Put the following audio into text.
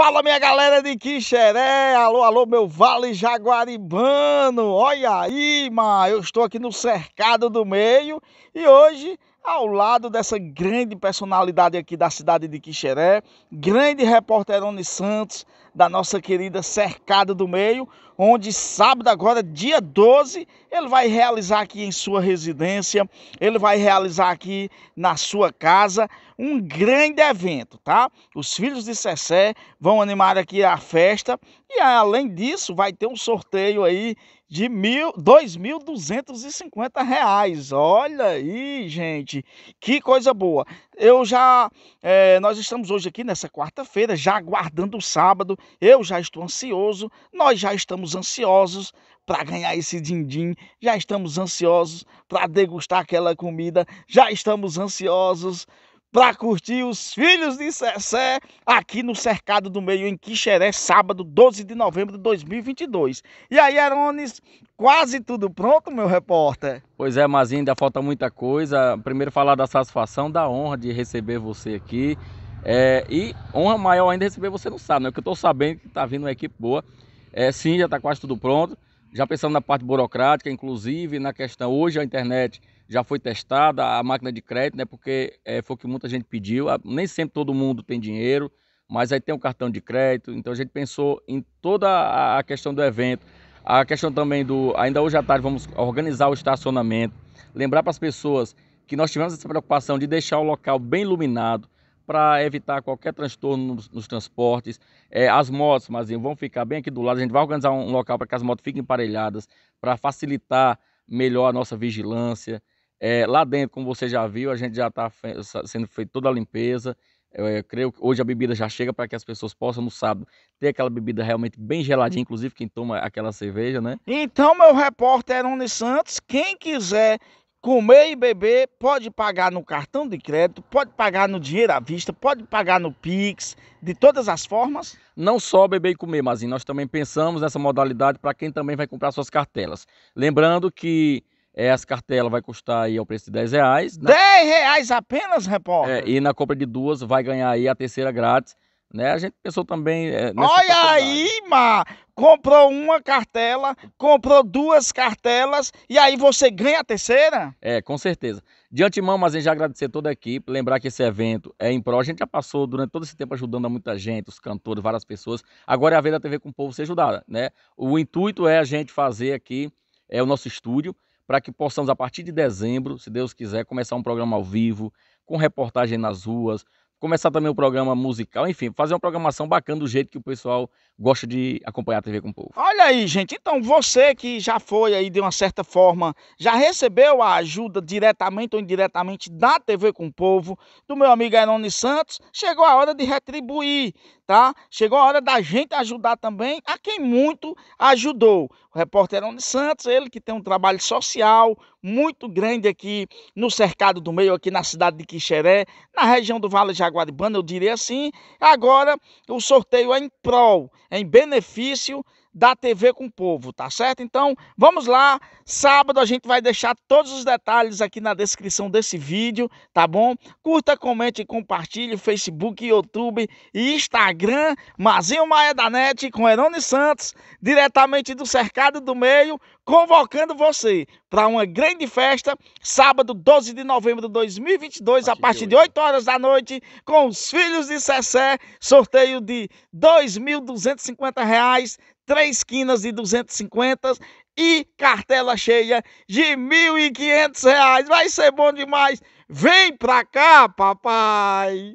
Fala minha galera de Quixeré, alô, alô meu Vale Jaguaribano, olha aí, ma, eu estou aqui no cercado do meio e hoje ao lado dessa grande personalidade aqui da cidade de Quixeré, grande repórter Oni Santos, da nossa querida Cercada do Meio, onde sábado agora, dia 12, ele vai realizar aqui em sua residência, ele vai realizar aqui na sua casa um grande evento, tá? Os filhos de Cessé vão animar aqui a festa e além disso vai ter um sorteio aí de mil, dois mil duzentos e cinquenta reais. Olha aí, gente, que coisa boa. Eu já, é, nós estamos hoje aqui nessa quarta-feira, já aguardando o sábado. Eu já estou ansioso, nós já estamos ansiosos para ganhar esse din-din, já estamos ansiosos para degustar aquela comida, já estamos ansiosos para curtir os filhos de Cessé aqui no Cercado do Meio, em Quixeré, sábado 12 de novembro de 2022. E aí, Arones, quase tudo pronto, meu repórter? Pois é, mas ainda falta muita coisa. Primeiro, falar da satisfação, da honra de receber você aqui. É, e honra maior ainda receber você no sábado, né? Que eu estou sabendo que está vindo uma equipe boa. É, sim, já está quase tudo pronto já pensando na parte burocrática, inclusive na questão, hoje a internet já foi testada, a máquina de crédito, né, porque é, foi o que muita gente pediu, ah, nem sempre todo mundo tem dinheiro, mas aí tem o cartão de crédito, então a gente pensou em toda a questão do evento, a questão também do, ainda hoje à tarde vamos organizar o estacionamento, lembrar para as pessoas que nós tivemos essa preocupação de deixar o local bem iluminado, para evitar qualquer transtorno nos, nos transportes. É, as motos, mas vão ficar bem aqui do lado. A gente vai organizar um local para que as motos fiquem emparelhadas, para facilitar melhor a nossa vigilância. É, lá dentro, como você já viu, a gente já está sendo feita toda a limpeza. Eu, é, eu, creio que hoje a bebida já chega para que as pessoas possam no sábado ter aquela bebida realmente bem geladinha, inclusive quem toma aquela cerveja, né? Então, meu repórter Nunes Santos, quem quiser comer e beber, pode pagar no cartão de crédito, pode pagar no dinheiro à vista, pode pagar no Pix, de todas as formas? Não só beber e comer, mas nós também pensamos nessa modalidade para quem também vai comprar suas cartelas. Lembrando que é, as cartelas vai custar aí ao preço de 10 reais. Na... Né? 10 reais apenas, repórter? É, e na compra de duas vai ganhar aí a terceira grátis. Né? A gente pensou também. É, Olha aí, Má! Comprou uma cartela, comprou duas cartelas e aí você ganha a terceira? É, com certeza. De antemão, mas a gente já agradecer toda a equipe, lembrar que esse evento é em prol. A gente já passou durante todo esse tempo ajudando a muita gente, os cantores, várias pessoas. Agora é a vez da TV com o povo ser ajudada, né? O intuito é a gente fazer aqui é o nosso estúdio para que possamos, a partir de dezembro, se Deus quiser, começar um programa ao vivo, com reportagem nas ruas, começar também o um programa musical, enfim, fazer uma programação bacana do jeito que o pessoal gosta de acompanhar a TV com o povo. Olha aí, gente, então você que já foi aí de uma certa forma, já recebeu a ajuda diretamente ou indiretamente da TV com o povo, do meu amigo Aeroni Santos, chegou a hora de retribuir tá? Chegou a hora da gente ajudar também a quem muito ajudou. O repórter Erone Santos, ele que tem um trabalho social muito grande aqui no Cercado do Meio, aqui na cidade de Quixeré, na região do Vale de Jaguaribana, eu diria assim. Agora, o sorteio é em prol, é em benefício da TV com o povo, tá certo? Então, vamos lá. Sábado a gente vai deixar todos os detalhes aqui na descrição desse vídeo, tá bom? Curta, comente e compartilhe Facebook, YouTube e Instagram. Mazinho Maia da NET com Herone Santos, diretamente do Cercado do Meio, convocando você para uma grande festa, sábado 12 de novembro de 2022, a partir de 8 horas da noite, com os filhos de Cessé, sorteio de R$ 2.250 três quinas de 250 e cartela cheia de R$ 1.500. Vai ser bom demais. Vem pra cá, papai!